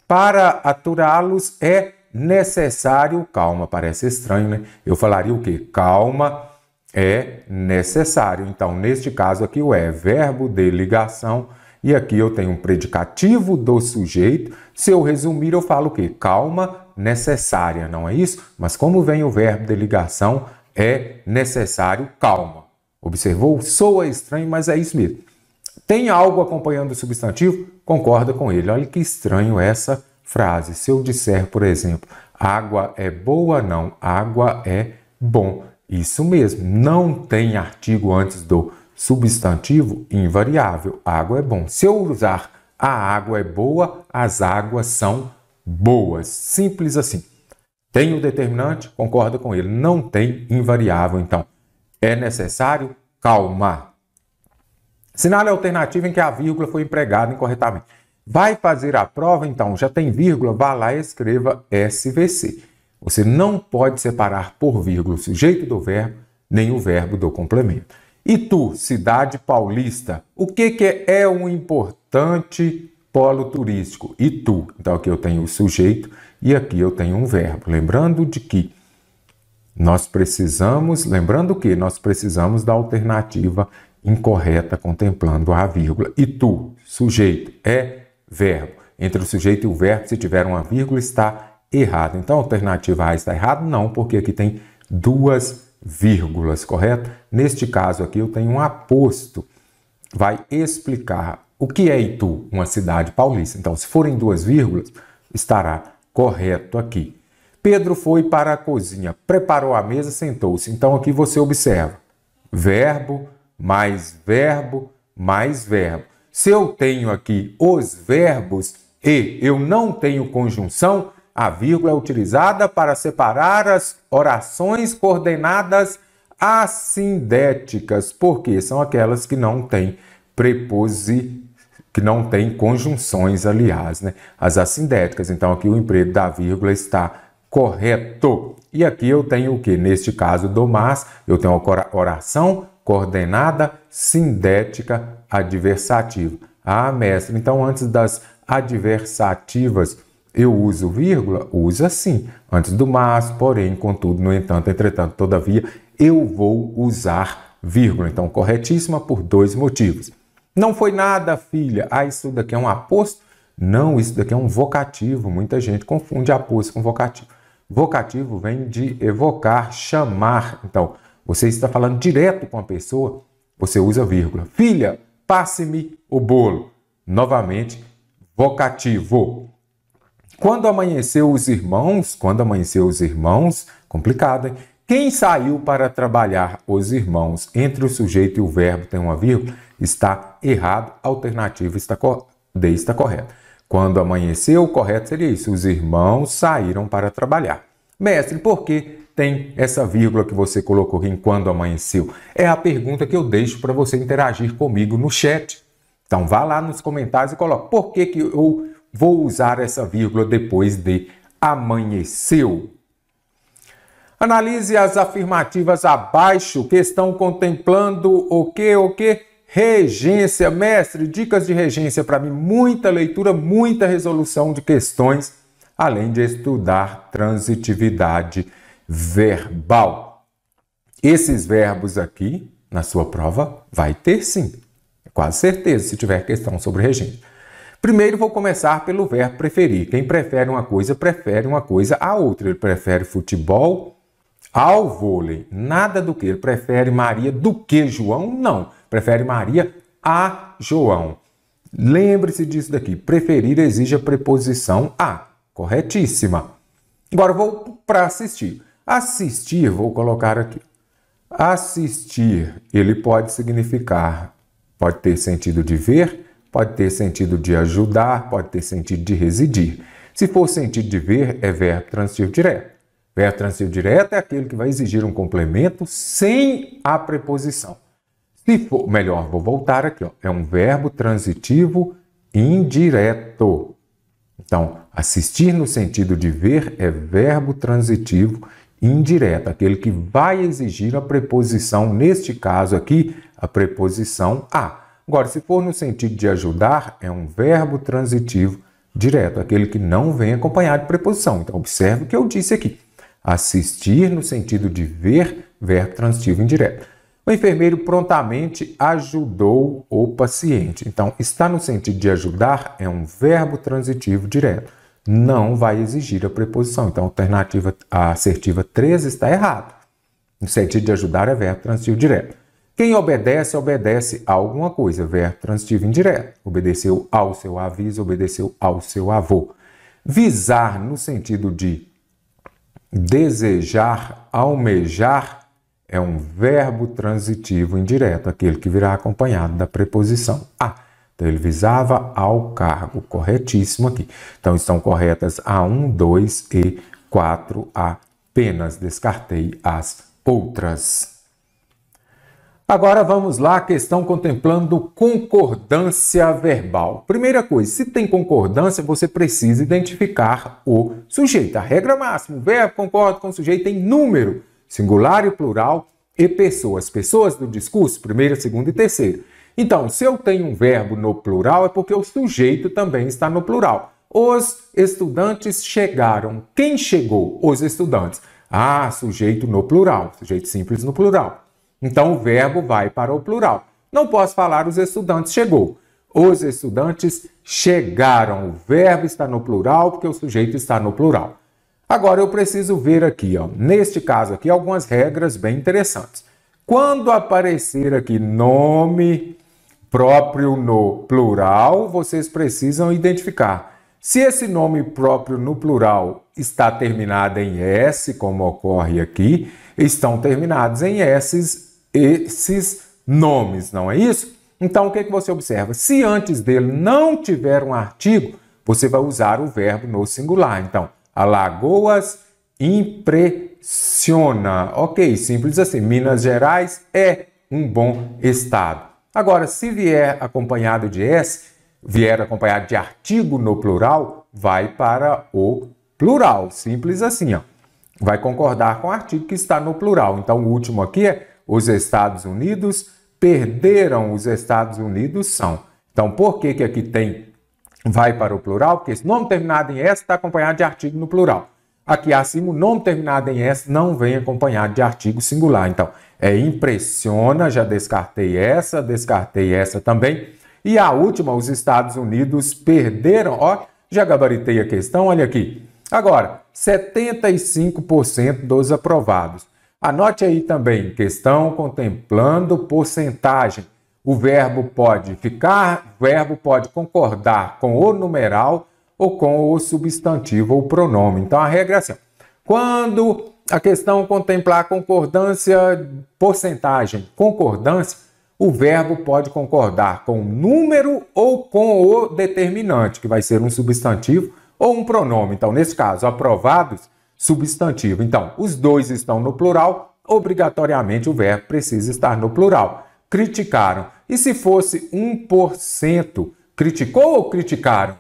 Para aturá-los é necessário calma. Parece estranho, né? Eu falaria o quê? Calma é necessário. Então, neste caso aqui, o é verbo de ligação. E aqui eu tenho um predicativo do sujeito. Se eu resumir, eu falo o quê? Calma necessária, não é isso? Mas como vem o verbo de ligação, é necessário calma. Observou? Soa estranho, mas é isso mesmo. Tem algo acompanhando o substantivo? Concorda com ele. Olha que estranho essa frase. Se eu disser, por exemplo, água é boa, não, água é bom. Isso mesmo, não tem artigo antes do substantivo invariável. Água é bom. Se eu usar a água é boa, as águas são boas. Simples assim. Tem o determinante? Concorda com ele. Não tem invariável, então. É necessário calma. Sinal alternativo é alternativa em que a vírgula foi empregada incorretamente. Vai fazer a prova, então, já tem vírgula, vá lá e escreva SVC. Você não pode separar por vírgula o sujeito do verbo, nem o verbo do complemento. E tu, cidade paulista, o que, que é um importante polo turístico? E tu? Então, aqui eu tenho o sujeito e aqui eu tenho um verbo. Lembrando de que nós precisamos, lembrando que nós precisamos da alternativa incorreta contemplando a vírgula. E tu, sujeito, é verbo. Entre o sujeito e o verbo, se tiver uma vírgula, está errado. Então a alternativa A está errada? Não, porque aqui tem duas vírgulas, correto? Neste caso aqui eu tenho um aposto. Vai explicar o que é Itu, uma cidade paulista. Então, se forem duas vírgulas, estará correto aqui. Pedro foi para a cozinha, preparou a mesa, sentou-se. Então aqui você observa: verbo, mais verbo, mais verbo. Se eu tenho aqui os verbos e eu não tenho conjunção, a vírgula é utilizada para separar as orações coordenadas assindéticas, porque são aquelas que não têm preposição que não tem conjunções, aliás, né? as assindéticas. Então, aqui o emprego da vírgula está correto. E aqui eu tenho o que? Neste caso do mas, eu tenho oração coordenada sindética adversativa. Ah, mestre, então antes das adversativas eu uso vírgula? Usa sim. Antes do mas, porém, contudo, no entanto, entretanto, todavia, eu vou usar vírgula. Então, corretíssima por dois motivos. Não foi nada, filha. Ah, isso daqui é um aposto? Não, isso daqui é um vocativo. Muita gente confunde aposto com vocativo. Vocativo vem de evocar, chamar. Então, você está falando direto com a pessoa, você usa vírgula. Filha, passe-me o bolo. Novamente, vocativo. Quando amanheceu os irmãos, quando amanheceu os irmãos, complicado, hein? Quem saiu para trabalhar os irmãos entre o sujeito e o verbo tem uma vírgula, está errado, alternativa está co D está correta. Quando amanheceu, o correto seria isso: os irmãos saíram para trabalhar. Mestre, por que tem essa vírgula que você colocou em quando amanheceu? É a pergunta que eu deixo para você interagir comigo no chat. Então vá lá nos comentários e coloque por que, que eu vou usar essa vírgula depois de amanheceu. Analise as afirmativas abaixo que estão contemplando o que, o que? Regência. Mestre, dicas de regência para mim. Muita leitura, muita resolução de questões, além de estudar transitividade verbal. Esses verbos aqui, na sua prova, vai ter sim. Quase certeza, se tiver questão sobre regência. Primeiro vou começar pelo verbo preferir. Quem prefere uma coisa, prefere uma coisa a outra. Ele prefere futebol ao vôlei. Nada do que. Ele prefere Maria do que João? Não. Prefere Maria a João. Lembre-se disso daqui. Preferir exige a preposição a. Corretíssima. Agora vou para assistir. Assistir, vou colocar aqui. Assistir, ele pode significar, pode ter sentido de ver, pode ter sentido de ajudar, pode ter sentido de residir. Se for sentido de ver, é verbo transitivo direto. Verbo transitivo direto é aquele que vai exigir um complemento sem a preposição. Se for, melhor, vou voltar aqui, ó, é um verbo transitivo indireto. Então, assistir no sentido de ver é verbo transitivo indireto, aquele que vai exigir a preposição, neste caso aqui, a preposição a. Agora, se for no sentido de ajudar, é um verbo transitivo direto, aquele que não vem acompanhado de preposição. Então, observe o que eu disse aqui. Assistir no sentido de ver, verbo transitivo indireto. O enfermeiro prontamente ajudou o paciente. Então, está no sentido de ajudar é um verbo transitivo direto. Não vai exigir a preposição. Então, a alternativa a assertiva 3 está errada. No sentido de ajudar é verbo transitivo direto. Quem obedece, obedece a alguma coisa, verbo transitivo indireto. Obedeceu ao seu aviso, obedeceu ao seu avô. Visar no sentido de Desejar, almejar é um verbo transitivo indireto, aquele que virá acompanhado da preposição a. Então, ele visava ao cargo, corretíssimo aqui. Então, estão corretas A1, 2 e 4 apenas. Descartei as outras. Agora vamos lá à questão contemplando concordância verbal. Primeira coisa, se tem concordância, você precisa identificar o sujeito. A regra máxima, o verbo concorda com o sujeito em número, singular e plural, e pessoas. Pessoas do discurso, primeira, segunda e terceira. Então, se eu tenho um verbo no plural, é porque o sujeito também está no plural. Os estudantes chegaram. Quem chegou? Os estudantes. Ah, sujeito no plural, sujeito simples no plural. Então o verbo vai para o plural. Não posso falar os estudantes chegou. Os estudantes chegaram. O verbo está no plural porque o sujeito está no plural. Agora eu preciso ver aqui, ó, neste caso aqui, algumas regras bem interessantes. Quando aparecer aqui nome próprio no plural, vocês precisam identificar. Se esse nome próprio no plural está terminado em S, como ocorre aqui, estão terminados em S esses nomes, não é isso? Então, o que, é que você observa? Se antes dele não tiver um artigo, você vai usar o verbo no singular. Então, Alagoas impressiona. Ok, simples assim. Minas Gerais é um bom estado. Agora, se vier acompanhado de S, vier acompanhado de artigo no plural, vai para o plural. Simples assim, ó. Vai concordar com o artigo que está no plural. Então, o último aqui é os Estados Unidos, perderam os Estados Unidos são. Então, por que, que aqui tem vai para o plural? Porque esse nome terminado em S está acompanhado de artigo no plural. Aqui acima, o nome terminado em S não vem acompanhado de artigo singular. Então, é impressiona, já descartei essa, descartei essa também. E a última, os Estados Unidos perderam. Ó, já gabaritei a questão, olha aqui. Agora, 75% dos aprovados. Anote aí também, questão contemplando porcentagem. O verbo pode ficar, o verbo pode concordar com o numeral ou com o substantivo ou pronome. Então a regra é assim: quando a questão contemplar concordância, porcentagem, concordância, o verbo pode concordar com o número ou com o determinante, que vai ser um substantivo ou um pronome. Então, nesse caso, aprovados substantivo. Então, os dois estão no plural, obrigatoriamente o verbo precisa estar no plural. Criticaram. E se fosse 1%, criticou ou criticaram?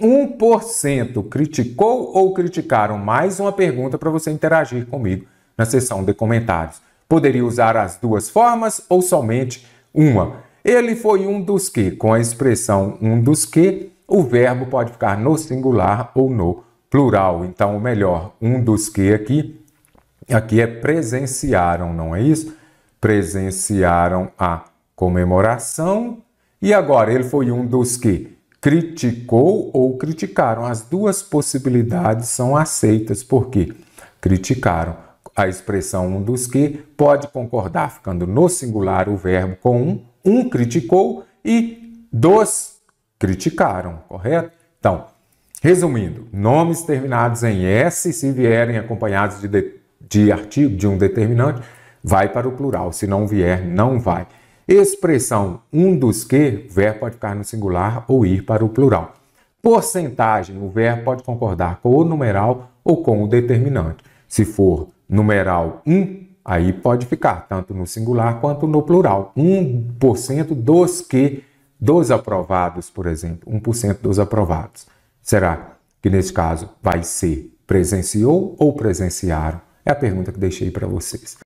1% criticou ou criticaram? Mais uma pergunta para você interagir comigo na seção de comentários. Poderia usar as duas formas ou somente uma? Ele foi um dos que. Com a expressão um dos que, o verbo pode ficar no singular ou no plural. Então, o melhor, um dos que aqui, aqui é presenciaram, não é isso? Presenciaram a comemoração. E agora, ele foi um dos que criticou ou criticaram. As duas possibilidades são aceitas, porque criticaram. A expressão um dos que pode concordar, ficando no singular o verbo com um, um criticou e dos criticaram, correto? Então, Resumindo, nomes terminados em S, se vierem acompanhados de, de, de artigo, de um determinante, vai para o plural. Se não vier, não vai. Expressão um dos que, o verbo pode ficar no singular ou ir para o plural. Porcentagem, o verbo pode concordar com o numeral ou com o determinante. Se for numeral 1, aí pode ficar tanto no singular quanto no plural. 1% dos que, dos aprovados, por exemplo, 1% dos aprovados. Será que nesse caso vai ser presenciou ou presenciaram? É a pergunta que deixei para vocês.